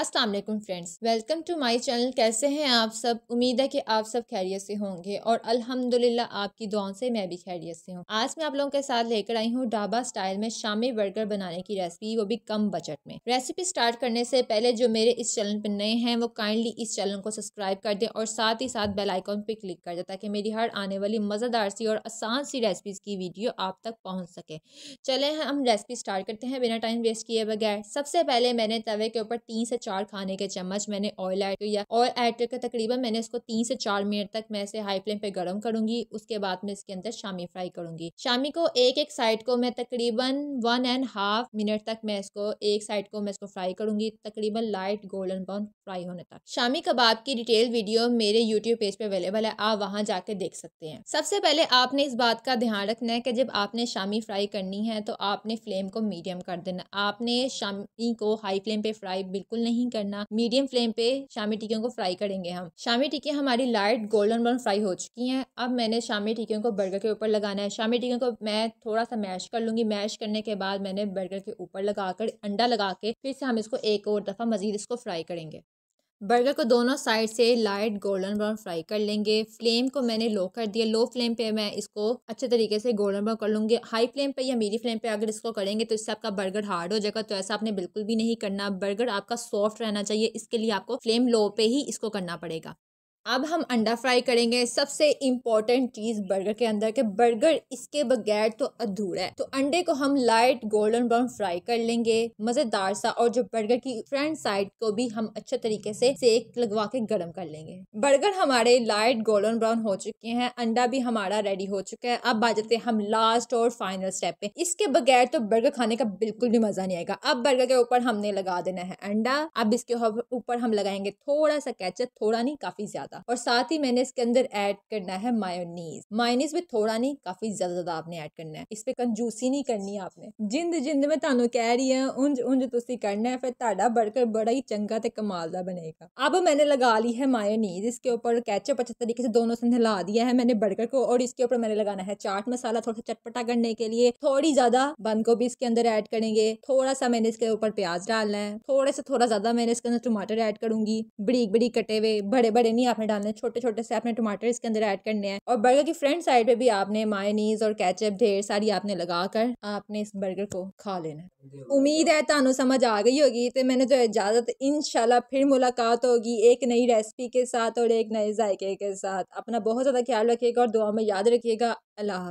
Aslam friends welcome to my channel कैसे हैं आप सब उम्मीद है कि आप सब खैरियत से होंगे और अल्हम्दुलिल्लाह आपकी दुआ से मैं भी खैरियत से हूँ आज मैं आप लोगों के साथ लेकर आई हूँ ढाबा स्टाइल में शामी बर्गर बनाने की रेसिपी वो भी कम बजट में रेसिपी स्टार्ट करने से पहले जो मेरे इस चैनल पर नए हैं वो काइंडली इस चैनल को सब्सक्राइब कर दें और साथ ही साथ बेलाइकॉन पर क्लिक कर दें ताकि मेरी हर आने वाली मज़ेदार सी और आसान सी रेसिपीज़ की वीडियो आप तक पहुँच सके चले हम रेसिपी स्टार्ट करते हैं बिना टाइम वेस्ट किए बगैर सबसे पहले मैंने तवे के ऊपर तीन से चार खाने के चम्मच मैंने ऑयल ऐड किया ऑयल ऐड करके तकरीबन मैंने इसको तीन से चार मिनट तक मैं इसे हाई फ्लेम पे गर्म करूंगी उसके बाद मैं इसके अंदर शामी फ्राई करूंगी शामी को एक एक साइड को मैं तकरीबन वन एंड हाफ मिनट तक मैं इसको एक साइड को मैं इसको फ्राई करूंगी तकरीबन लाइट गोल्डन ब्राउन फ्राई होने तक शामी कबाब की डिटेल वीडियो मेरे यूट्यूब पेज पे अवेलेबल है आप वहाँ जाके देख सकते हैं सबसे पहले आपने इस बात का ध्यान रखना है कि जब आपने शामी फ्राई करनी है तो आपने फ्लेम को मीडियम कर देना आपने शामी को हाई फ्लेम पे फ्राई बिल्कुल नहीं नहीं करना मीडियम फ्लेम पे शामी टिक्कियों को फ्राई करेंगे हम शामी टिक्कियाँ हमारी लाइट गोल्डन ब्राउन फ्राई हो चुकी हैं अब मैंने शामी टिक्कियों को बर्गर के ऊपर लगाना है शामी टिक्कियों को मैं थोड़ा सा मैश कर लूंगी मैश करने के बाद मैंने बर्गर के ऊपर लगा कर अंडा लगा के फिर से हम इसको एक और दफ़ा मज़ीद इसको फ्राई करेंगे बर्गर को दोनों साइड से लाइट गोल्डन ब्राउन फ्राई कर लेंगे फ्लेम को मैंने लो कर दिया लो फ्लेम पे मैं इसको अच्छे तरीके से गोल्डन ब्राउन कर लूँगी हाई फ्लेम पे या मीडियम फ्लेम पे अगर इसको करेंगे तो इससे आपका बर्गर हार्ड हो जाएगा तो ऐसा आपने बिल्कुल भी नहीं करना बर्गर आपका सॉफ्ट रहना चाहिए इसके लिए आपको फ्लेम लो पे ही इसको करना पड़ेगा अब हम अंडा फ्राई करेंगे सबसे इम्पॉर्टेंट चीज़ बर्गर के अंदर के बर्गर इसके बगैर तो अधूरा है तो अंडे को हम लाइट गोल्डन ब्राउन फ्राई कर लेंगे मज़ेदार सा और जो बर्गर की फ्रंट साइड को भी हम अच्छे तरीके से सेक लगवा के गर्म कर लेंगे बर्गर हमारे लाइट गोल्डन ब्राउन हो चुके हैं अंडा भी हमारा रेडी हो चुका है अब आ जाते हैं हम लास्ट और फाइनल स्टेप पे इसके बगैर तो बर्गर खाने का बिल्कुल भी मज़ा नहीं आएगा अब बर्गर के ऊपर हमने लगा देना है अंडा अब इसके ऊपर हम लगाएंगे थोड़ा सा कैचअप थोड़ा नहीं काफ़ी ज़्यादा था और साथ ही मैंने इसके अंदर ऐड करना है मायोनीज मायोनीज में थोड़ा नहीं काफी ज्यादा ज्यादा आपने ऐड करना है इस पे कंजूसी नहीं करनी आपने जिंद जिंद में थानू कह रही है उंज उंज तुम करना है फिर ताड़ा बढ़कर बड़ा ही चंगा तो कमाल बनेगा अब मैंने लगा ली है मायोनीज इसके ऊपर कैचअप अच्छे तरीके से दोनों से नहा दिया है मैंने बर्गर को और इसके ऊपर मैंने लगाना है चाट मसाला थोड़ा सा चटपटा करने के लिए थोड़ी ज्यादा बंद को भी इसके अंदर ऐड करेंगे थोड़ा सा मैंने इसके ऊपर प्याज डालना है थोड़े से थोड़ा ज्यादा मैंने इसके अंदर टमाटर ऐड करूंगी बड़ी बड़ी कटे हुए बड़े बड़े नहीं आप आपने डालने छोटे छोटे से आपने टमाटर इसके अंदर ऐड करने हैं और बर्गर की फ्रंट साइड पे भी आपने मायनीज और कैचअप ढेर सारी आपने लगा कर आपने इस बर्गर को खा लेना है उम्मीद है तहु समझ आ गई होगी तो मैंने जो इजाज़त इन फिर मुलाकात होगी एक नई रेसिपी के साथ और एक नए जायके के साथ अपना बहुत ज़्यादा ख्याल रखिएगा और दुआ में याद रखिएगा अल्लाह